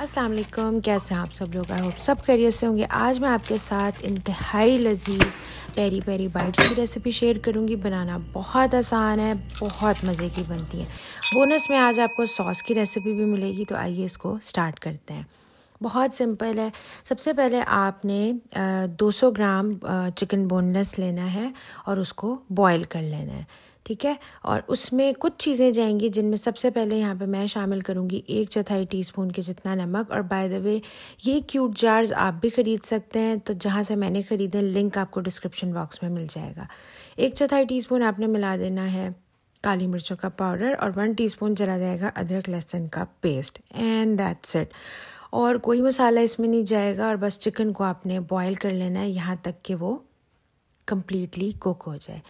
असलम कैसे हैं आप सब लोग आई होप सब करियर से होंगे आज मैं आपके साथ इंतहाई लजीज पेरी पेरी बाइट्स की रेसिपी शेयर करूंगी बनाना बहुत आसान है बहुत मज़े की बनती है बोनस में आज आपको सॉस की रेसिपी भी मिलेगी तो आइए इसको स्टार्ट करते हैं बहुत सिंपल है सबसे पहले आपने 200 ग्राम चिकन बोनलेस लेना है और उसको बॉईल कर लेना है ठीक है और उसमें कुछ चीज़ें जाएंगी जिनमें सबसे पहले यहाँ पे मैं शामिल करूँगी एक चौथाई टीस्पून के जितना नमक और बाय द वे ये क्यूट जार्स आप भी ख़रीद सकते हैं तो जहाँ से मैंने ख़रीदे लिंक आपको डिस्क्रिप्शन बॉक्स में मिल जाएगा एक चौथाई टी आपने मिला देना है काली मिर्चों का पाउडर और वन टी चला जाएगा अदरक लहसुन का पेस्ट एंड दैट्स इट और कोई मसाला इसमें नहीं जाएगा और बस चिकन को आपने बॉयल कर लेना है यहाँ तक कि वो कम्प्लीटली कुक हो जाए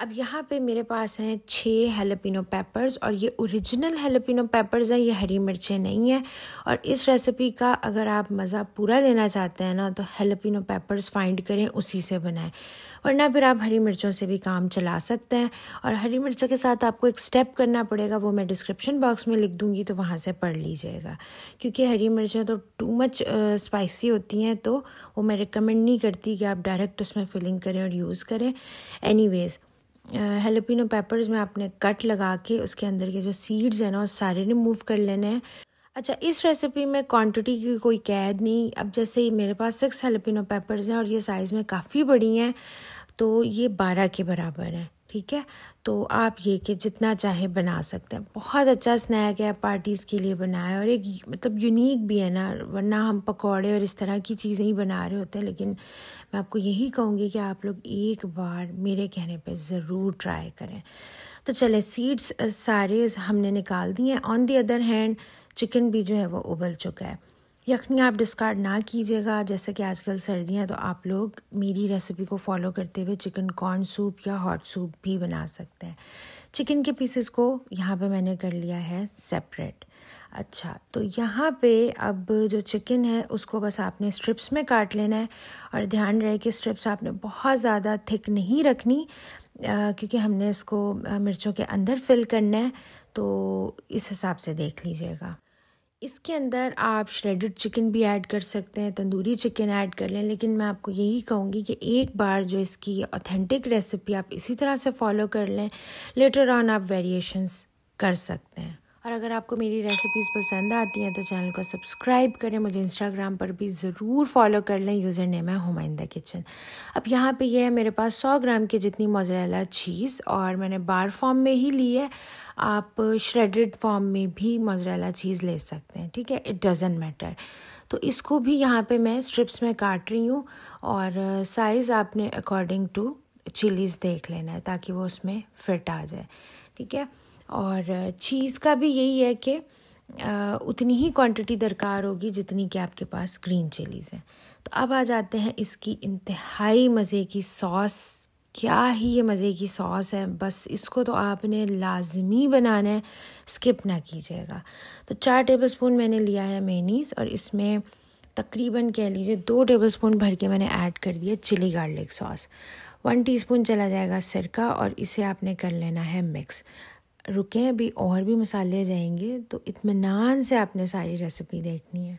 अब यहाँ पे मेरे पास हैं छः हेलोपिनो पेपर्स और ये ओरिजिनल हेलोपिनो पेपर्स हैं ये हरी मिर्चें नहीं हैं और इस रेसिपी का अगर आप मज़ा पूरा लेना चाहते हैं ना तो हेलोपिनो पेपर्स फाइंड करें उसी से बनाएं वरना फिर आप हरी मिर्चों से भी काम चला सकते हैं और हरी मिर्चों के साथ आपको एक स्टेप करना पड़ेगा वो मैं डिस्क्रिप्शन बॉक्स में लिख दूँगी तो वहाँ से पढ़ लीजिएगा क्योंकि हरी मिर्चें तो टू मच स्पाइसी होती हैं तो वो मैं रिकमेंड नहीं करती कि आप डायरेक्ट उसमें फिलिंग करें और यूज़ करें एनी हेलोपिनो पेपर्स में आपने कट लगा के उसके अंदर के जो सीड्स हैं ना वो सारे रिमूव कर लेने हैं अच्छा इस रेसिपी में क्वांटिटी की कोई कैद नहीं अब जैसे ही मेरे पास सिक्स हेलोपिनो पेपर्स हैं और ये साइज़ में काफ़ी बड़ी हैं तो ये बारह के बराबर हैं ठीक है तो आप ये कि जितना चाहे बना सकते हैं बहुत अच्छा स्नैक है पार्टीज़ के लिए बनाया और एक मतलब यूनिक भी है ना वरना हम पकौड़े और इस तरह की चीज़ें ही बना रहे होते हैं लेकिन मैं आपको यही कहूँगी कि आप लोग एक बार मेरे कहने पे ज़रूर ट्राई करें तो चले सीड्स सारे हमने निकाल दिए हैं on the other hand chicken भी जो है वो उबल चुका है यखनी आप डिस्कार्ड ना कीजिएगा जैसे कि आजकल सर्दियाँ तो आप लोग मेरी रेसिपी को फॉलो करते हुए चिकन कॉर्न सूप या हॉट सूप भी बना सकते हैं चिकन के पीसेस को यहाँ पे मैंने कर लिया है सेपरेट अच्छा तो यहाँ पे अब जो चिकन है उसको बस आपने स्ट्रिप्स में काट लेना है और ध्यान रहे कि स्ट्रिप्स आपने बहुत ज़्यादा थिक नहीं रखनी आ, क्योंकि हमने इसको मिर्चों के अंदर फिल करना है तो इस हिसाब से देख लीजिएगा इसके अंदर आप श्रेडेड चिकन भी ऐड कर सकते हैं तंदूरी चिकन ऐड कर लें लेकिन मैं आपको यही कहूँगी कि एक बार जो इसकी ऑथेंटिक रेसिपी आप इसी तरह से फॉलो कर लें लेटर ऑन आप वेरिएशंस कर सकते हैं और अगर आपको मेरी रेसिपीज़ पसंद आती हैं तो चैनल को सब्सक्राइब करें मुझे इंस्टाग्राम पर भी ज़रूर फॉलो कर लें यूज़र नेम है हुमाइंदा किचन अब यहाँ पे ये है मेरे पास 100 ग्राम की जितनी मोजरेला चीज़ और मैंने बार फॉर्म में ही ली है आप श्रेडेड फॉर्म में भी मोजरेला चीज़ ले सकते हैं ठीक है इट डजेंट मैटर तो इसको भी यहाँ पर मैं स्ट्रिप्स में काट रही हूँ और साइज़ आपने अकॉर्डिंग टू चिलीज़ देख लेना है ताकि वो उसमें फिट आ जाए ठीक है और चीज़ का भी यही है कि उतनी ही क्वांटिटी दरकार होगी जितनी कि आपके पास ग्रीन चिलीज़ हैं तो अब आ जाते हैं इसकी इंतहाई मज़े की सॉस क्या ही ये मज़े की सॉस है बस इसको तो आपने लाजमी बनाना है स्किप ना कीजिएगा तो चार टेबलस्पून मैंने लिया है मेनीस और इसमें तकरीबन कह लीजिए दो टेबलस्पून भर के मैंने ऐड कर दिया chilli garlic sauce one teaspoon चला जाएगा सिरका और इसे आपने कर लेना है मिक्स रुकें अभी और भी मसाले जाएंगे तो इतमान से आपने सारी रेसिपी देखनी है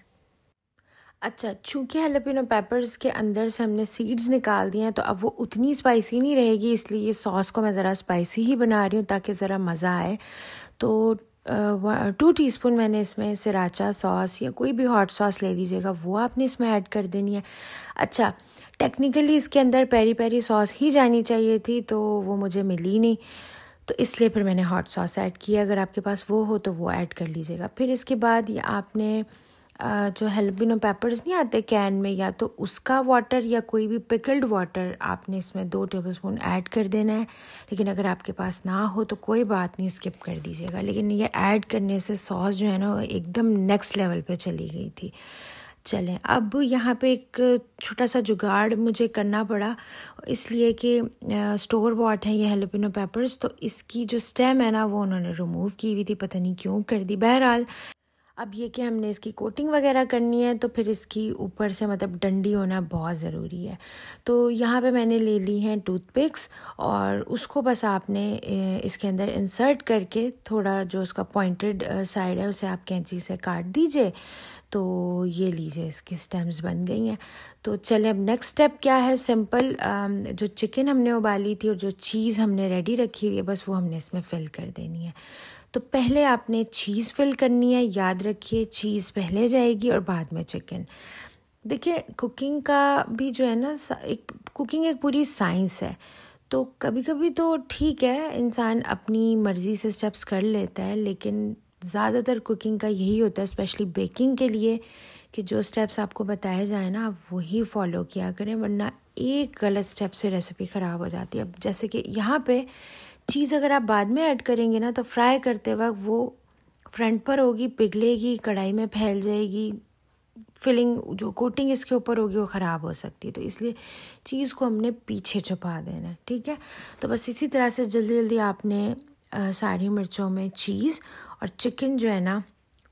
अच्छा चूँकि हेलोपिनो पेपर्स के अंदर से हमने सीड्स निकाल दिए हैं तो अब वो उतनी स्पाइसी नहीं रहेगी इसलिए ये सॉस को मैं ज़रा स्पाइसी ही बना रही हूँ ताकि ज़रा मज़ा आए तो टू टीस्पून मैंने इसमें सिराचा सॉस या कोई भी हॉट सॉस ले लीजिएगा वो आपने इसमें ऐड कर देनी है अच्छा टेक्निकली इसके अंदर पेरी पेरी सॉस ही जानी चाहिए थी तो वो मुझे मिली नहीं तो इसलिए फिर मैंने हॉट सॉस ऐड किया अगर आपके पास वो हो तो वो ऐड कर लीजिएगा फिर इसके बाद ये आपने जो हेल्पिनो पेपर्स नहीं आते कैन में या तो उसका वाटर या कोई भी पिकल्ड वाटर आपने इसमें दो टेबल स्पून ऐड कर देना है लेकिन अगर आपके पास ना हो तो कोई बात नहीं स्किप कर दीजिएगा लेकिन ये ऐड करने से सॉस जो है ना एकदम नेक्स्ट लेवल पे चली गई थी चलें अब यहाँ पे एक छोटा सा जुगाड़ मुझे करना पड़ा इसलिए कि स्टोर बॉट हैं ये हेलोपिनो पेपर्स तो इसकी जो स्टेम है ना वो उन्होंने रिमूव की हुई थी पता नहीं क्यों कर दी बहरहाल अब ये कि हमने इसकी कोटिंग वगैरह करनी है तो फिर इसकी ऊपर से मतलब डंडी होना बहुत ज़रूरी है तो यहाँ पे मैंने ले ली हैं टूथपिक्स और उसको बस आपने इसके अंदर इंसर्ट करके थोड़ा जो उसका पॉइंटेड साइड है उसे आप कैंची से काट दीजिए तो ये लीजिए इसकी स्टेम्स बन गई हैं तो चले अब नेक्स्ट स्टेप क्या है सिंपल जो चिकन हमने उबाली थी और जो चीज़ हमने रेडी रखी हुई है बस वो हमने इसमें फिल कर देनी है तो पहले आपने चीज़ फिल करनी है याद रखिए चीज़ पहले जाएगी और बाद में चिकन देखिए कुकिंग का भी जो है ना एक कुकिंग एक पूरी साइंस है तो कभी कभी तो ठीक है इंसान अपनी मर्ज़ी से स्टेप्स कर लेता है लेकिन ज़्यादातर कुकिंग का यही होता है स्पेशली बेकिंग के लिए कि जो स्टेप्स आपको बताए जाए ना आप वही फॉलो किया करें वरना एक गलत स्टेप से रेसिपी ख़राब हो जाती है अब जैसे कि यहाँ पे चीज़ अगर आप बाद में ऐड करेंगे ना तो फ्राई करते वक्त वो फ्रंट पर होगी पिघलेगी कढ़ाई में फैल जाएगी फिलिंग जो कोटिंग इसके ऊपर होगी वो ख़राब हो सकती है तो इसलिए चीज़ को हमने पीछे छुपा देना है ठीक है तो बस इसी तरह से जल्दी जल्दी आपने सारी मिर्चों में चीज़ और चिकन जो है ना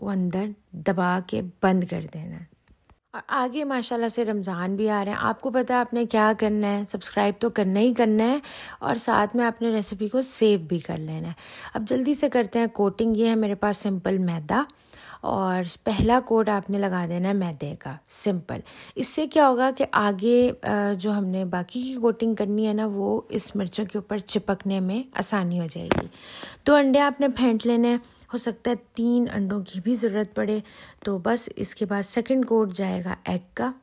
वो अंदर दबा के बंद कर देना है और आगे माशाल्लाह से रमज़ान भी आ रहे हैं आपको पता है आपने क्या करना है सब्सक्राइब तो करना ही करना है और साथ में आपने रेसिपी को सेव भी कर लेना है अब जल्दी से करते हैं कोटिंग ये है मेरे पास सिंपल मैदा और पहला कोट आपने लगा देना है मैदे का सिंपल इससे क्या होगा कि आगे जो हमने बाकी की कोटिंग करनी है ना वो इस मिर्चों के ऊपर चिपकने में आसानी हो जाएगी तो अंडे आपने फेंट लेने हैं हो सकता है तीन अंडों की भी ज़रूरत पड़े तो बस इसके बाद सेकंड कोट जाएगा एग का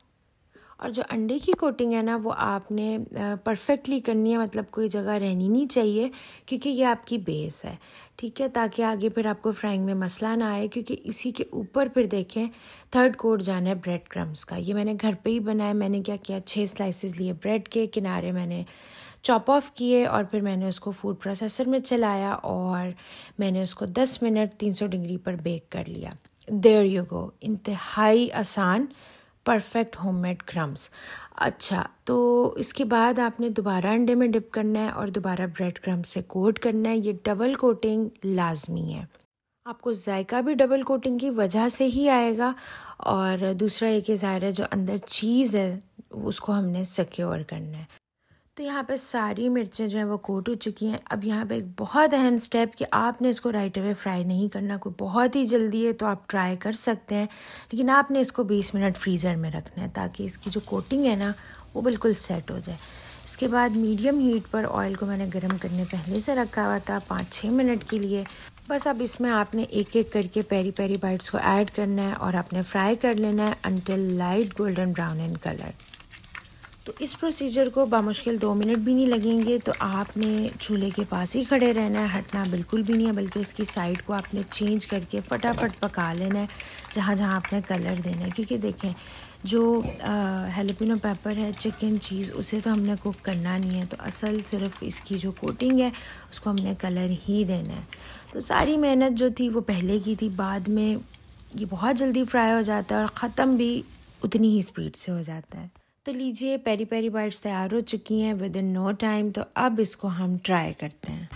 और जो अंडे की कोटिंग है ना वो आपने परफेक्टली करनी है मतलब कोई जगह रहनी नहीं चाहिए क्योंकि ये आपकी बेस है ठीक है ताकि आगे फिर आपको फ्राइंग में मसला ना आए क्योंकि इसी के ऊपर फिर देखें थर्ड कोट जाना है ब्रेड क्रम्स का ये मैंने घर पे ही बनाया मैंने क्या किया छः स्लाइसेस लिए ब्रेड के किनारे मैंने चॉप ऑफ किए और फिर मैंने उसको फूड प्रोसेसर में चलाया और मैंने उसको 10 मिनट 300 डिग्री पर बेक कर लिया देर यू गो इंतहाई आसान परफेक्ट होममेड क्रम्स अच्छा तो इसके बाद आपने दोबारा अंडे में डिप करना है और दोबारा ब्रेड क्रम से कोट करना है ये डबल कोटिंग लाजमी है आपको जायका भी डबल कोटिंग की वजह से ही आएगा और दूसरा ये कि ज़ाहिर है जो अंदर चीज़ है उसको हमने सिक्योर करना है तो यहाँ पे सारी मिर्चें जो हैं वो कोट हो चुकी हैं अब यहाँ पे एक बहुत अहम स्टेप कि आपने इसको राइट अवे फ्राई नहीं करना कोई बहुत ही जल्दी है तो आप ट्राई कर सकते हैं लेकिन आपने इसको 20 मिनट फ्रीज़र में रखना है ताकि इसकी जो कोटिंग है ना वो बिल्कुल सेट हो जाए इसके बाद मीडियम हीट पर ऑयल को मैंने गर्म करने पहले से रखा हुआ था पाँच छः मिनट के लिए बस अब इसमें आपने एक एक करके पेरी पेरी बाइट्स को ऐड करना है और आपने फ्राई कर लेना है until light golden brown in colour तो इस प्रोसीजर को बामुश्किल दो मिनट भी नहीं लगेंगे तो आपने चूल्हे के पास ही खड़े रहना है हटना बिल्कुल भी नहीं है बल्कि इसकी साइड को आपने चेंज करके फटाफट पका लेना है जहाँ जहाँ आपने कलर देना है क्योंकि देखें जो हेलोपिनो पेपर है चिकन चीज़ उसे तो हमने कुक करना नहीं है तो असल सिर्फ इसकी जो कोटिंग है उसको हमने कलर ही देना है तो सारी मेहनत जो थी वो पहले की थी बाद में ये बहुत जल्दी फ्राई हो जाता है और ख़त्म भी उतनी ही स्पीड से हो जाता है तो लीजिए पेरी पेरी बाइट्स तैयार हो चुकी हैं विद इन नो टाइम तो अब इसको हम ट्राई करते हैं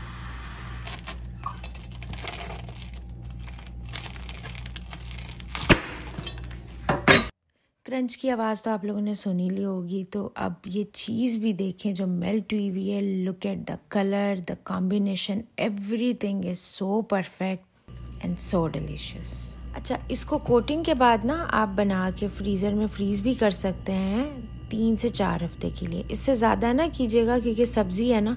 क्रंच की आवाज़ तो आप लोगों ने सुनी ली होगी तो अब ये चीज़ भी देखें जो मेल्ट हुई हुई है look at the colour the combination everything is so perfect and so delicious अच्छा इसको कोटिंग के बाद ना आप बना के फ्रीज़र में फ्रीज़ भी कर सकते हैं तीन से चार हफ्ते के लिए इससे ज़्यादा ना कीजिएगा क्योंकि सब्ज़ी है ना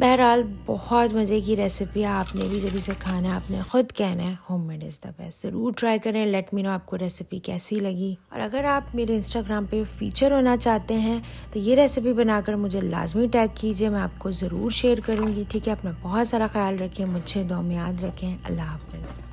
बहरहाल बहुत मज़े की रेसिपी है आपने भी जब इसे खाना है आपने ख़ुद कहना है homemade is the best ज़रूर ट्राई करें लेट मी नो आपको रेसिपी कैसी लगी और अगर आप मेरे इंस्टाग्राम पे फीचर होना चाहते हैं तो ये रेसिपी बनाकर मुझे लाजमी टैग कीजिए मैं आपको ज़रूर शेयर करूँगी ठीक है अपना बहुत सारा ख्याल रखें मुझे दो में याद रखें अल्लाह हाफ़